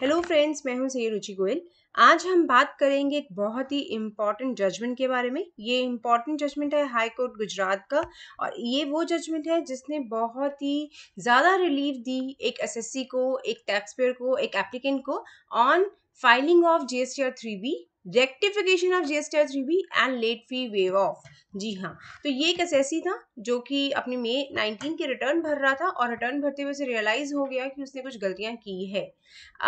hello friends मैं हूं सही रुचि गोयल आज हम बात करेंगे एक बहुत ही इम्पॉर्टेंट जजमेंट के बारे में ये इम्पॉर्टेंट जजमेंट है हाई कोर्ट गुजरात का और ये वो जजमेंट है जिसने बहुत ही ज़्यादा रिलीफ दी एक एसएससी को एक टैक्स पेयर को एक एप्लीकेंट को on filing of G S T R three B rectification of GST three B and late fee waive off जी हाँ तो ये एक एसएससी था जो कि अपने मे 19 के रिटर्न भर रहा था और रिटर्न भरते हुए उसे रियलाइज हो गया कि उसने कुछ गलतियां की है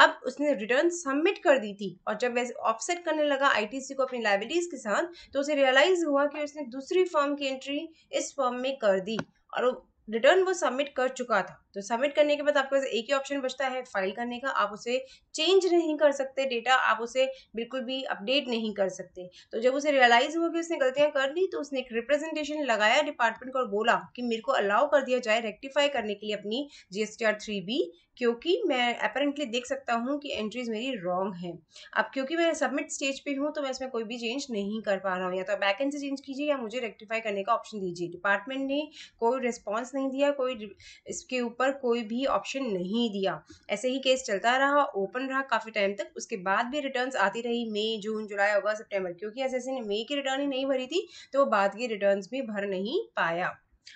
अब उसने रिटर्न सबमिट कर दी थी और जब वैसे ऑफसेट करने लगा आईटीसी को अपनी लाइबिलिटीज के साथ तो उसे रियलाइज हुआ कि उसने दूसरी फॉर्म की एंट्री इस फॉर्म में कर दी और रिटर्न वो सबमिट कर चुका था तो सबमिट करने के बाद आपके पास एक ही ऑप्शन बचता है फाइल करने का आप उसे चेंज नहीं कर सकते डेटा आप उसे बिल्कुल भी अपडेट नहीं कर सकते तो जब उसे रियलाइज़ हुआ कि उसने गलतियां कर ली तो उसने एक रिप्रेजेंटेशन लगाया डिपार्टमेंट को और बोला कि मेरे को अलाउ कर दिया जाए रेक्टिफाई करने के लिए अपनी जीएसटीआर थ्री बी क्योंकि मैं अपेरेंटली देख सकता हूँ कि एंट्रीज मेरी रॉन्ग है अब क्योंकि मैं सबमिट स्टेज पे हूँ तो मैं इसमें कोई भी चेंज नहीं कर पा रहा हूँ या तो बैक एंड से चेंज कीजिए या मुझे रेक्टिफाई करने का ऑप्शन दीजिए डिपार्टमेंट ने कोई रिस्पॉन्स नहीं नहीं दिया कोई इसके ऊपर कोई भी ऑप्शन नहीं दिया ऐसे ही केस चलता रहा ओपन रहा काफ़ी टाइम तक उसके बाद भी रिटर्न आती रही मई जून जुलाई अगस्त सेप्टेम्बर क्योंकि एस ने मई की रिटर्न ही नहीं भरी थी तो वो बाद की रिटर्न भी भर नहीं पाया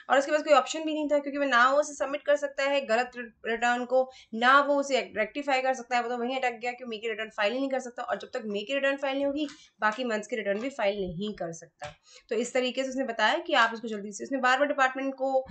और उसके पास कोई ऑप्शन भी नहीं था क्योंकि वो ना वो उसे सबमिट कर सकता है गलत रिटर्न को ना वो उसे रेक्टिफाई कर सकता है वो तो वहीं अटक गया कि मे की रिटर्न फाइल नहीं कर सकता और जब तक मे की रिटर्न फाइल नहीं होगी बाकी मंथ्स की रिटर्न भी फाइल नहीं कर सकता तो इस तरीके से उसने बताया कि आप उसको जल्दी से उसने बार बार डिपार्टमेंट को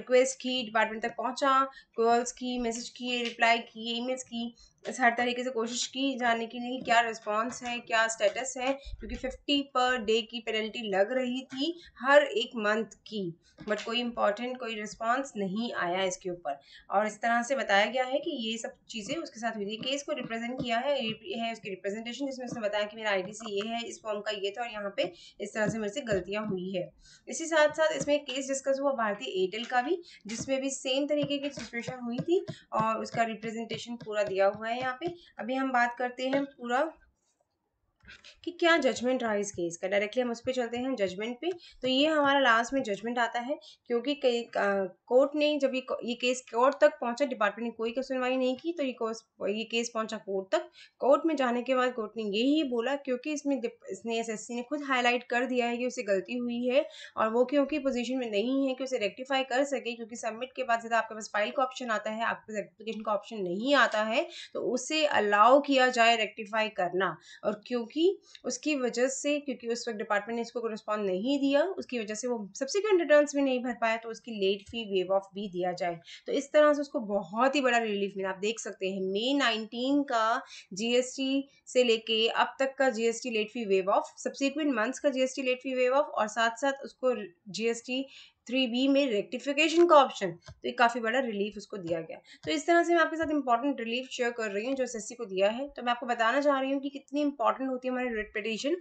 रिक्वेस्ट की डिपार्टमेंट तक पहुँचा कॉल्स की मैसेज किए रिप्लाई किए ईमेल्स की इस हर तरीके से कोशिश की जाने के लिए क्या रिस्पांस है क्या स्टेटस है क्योंकि फिफ्टी पर डे की पेनल्टी लग रही थी हर एक मंथ की बट कोई इंपॉर्टेंट कोई रिस्पॉन्स नहीं आया इसके ऊपर और इस तरह से बताया गया है कि ये सब चीज़ें उसके साथ हुई थी केस को रिप्रेजेंट किया है है उसकी रिप्रेजेंटेशन जिसमें उसने बताया कि मेरा आई ये है इस फॉर्म का ये था और यहाँ पे इस तरह से मेरे से गलतियाँ हुई है इसी साथ साथ इसमें केस डिस्कस हुआ भारतीय एयरटेल का भी जिसमें भी सेम तरीके की सिचुएशन हुई थी और उसका रिप्रेजेंटेशन पूरा दिया हुआ है यहाँ पे अभी हम बात करते हैं पूरा कि क्या जजमेंट रहा इस केस का डायरेक्टली हम उस पर चलते हैं जजमेंट पे तो ये हमारा लास्ट में जजमेंट आता है क्योंकि कई कोर्ट ने जब ये ये केस कोर्ट तक पहुंचा डिपार्टमेंट ने कोई का सुनवाई नहीं की तो ये कोर्स ये केस पहुंचा कोर्ट तक कोर्ट में जाने के बाद कोर्ट ने यही बोला क्योंकि इसमें इसने एस ने खुद हाईलाइट कर दिया है कि उसे गलती हुई है और वो क्योंकि पोजिशन में नहीं है कि उसे रेक्टिफाई कर सके क्योंकि सबमिट के बाद ज़्यादा आपके पास फाइल का ऑप्शन आता है आपके पास रेक्टिफिकेशन का ऑप्शन नहीं आता है तो उसे अलाउ किया जाए रेक्टिफाई करना और क्योंकि क्योंकि उसकी वजह से क्योंकि उस वक्त डिपार्टमेंट ने इसको कोरस्पॉन्ड नहीं दिया उसकी वजह से वो सब्सिक्वेंट रिटर्न भी नहीं भर पाया तो उसकी लेट फी वेव ऑफ भी दिया जाए तो इस तरह से उसको बहुत ही बड़ा रिलीफ मिला आप देख सकते हैं मे नाइनटीन का जीएसटी से लेके अब तक का GST late fee waive off subsequent months का GST late fee waive off और साथ साथ उसको जीएसटी थ्री बी में रेक्टिफिकेशन का ऑप्शन तो ये काफ़ी बड़ा रिलीफ उसको दिया गया तो इस तरह से मैं आपके साथ इंपॉर्टेंट रिलीफ शेयर कर रही हूँ जो एस को दिया है तो मैं आपको बताना चाह रही हूँ कि कितनी इंपॉर्टेंट होती है हमारी रिट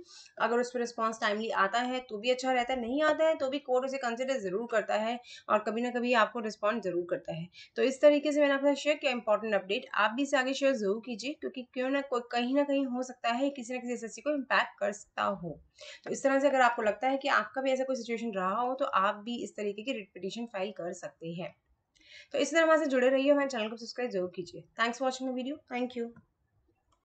अगर उस पर रिस्पॉन्स टाइमली आता है तो भी अच्छा रहता है नहीं आता है तो भी कोर्ट उसे कंसिडर ज़रूर करता है और कभी ना कभी आपको रिस्पॉन्ड ज़रूर करता है तो इस तरीके से मैंने आपके साथ शेयर किया इंपॉर्टेंट अपडेट आप भी इसे आगे शेयर ज़रूर कीजिए क्योंकि क्यों ना कहीं ना कहीं हो सकता है किसी ना किसी एस को इम्पैक्ट कर सकता हो तो इस तरह से अगर आपको लगता है कि आपका भी ऐसा कोई सिचुएशन रहा हो तो आप भी इस तरीके की रिपिटेशन फाइल कर सकते हैं तो इसी तरह हमारे से जुड़े रहिए हमारे चैनल को सब्सक्राइब जरूर कीजिए thanks for watching video thank you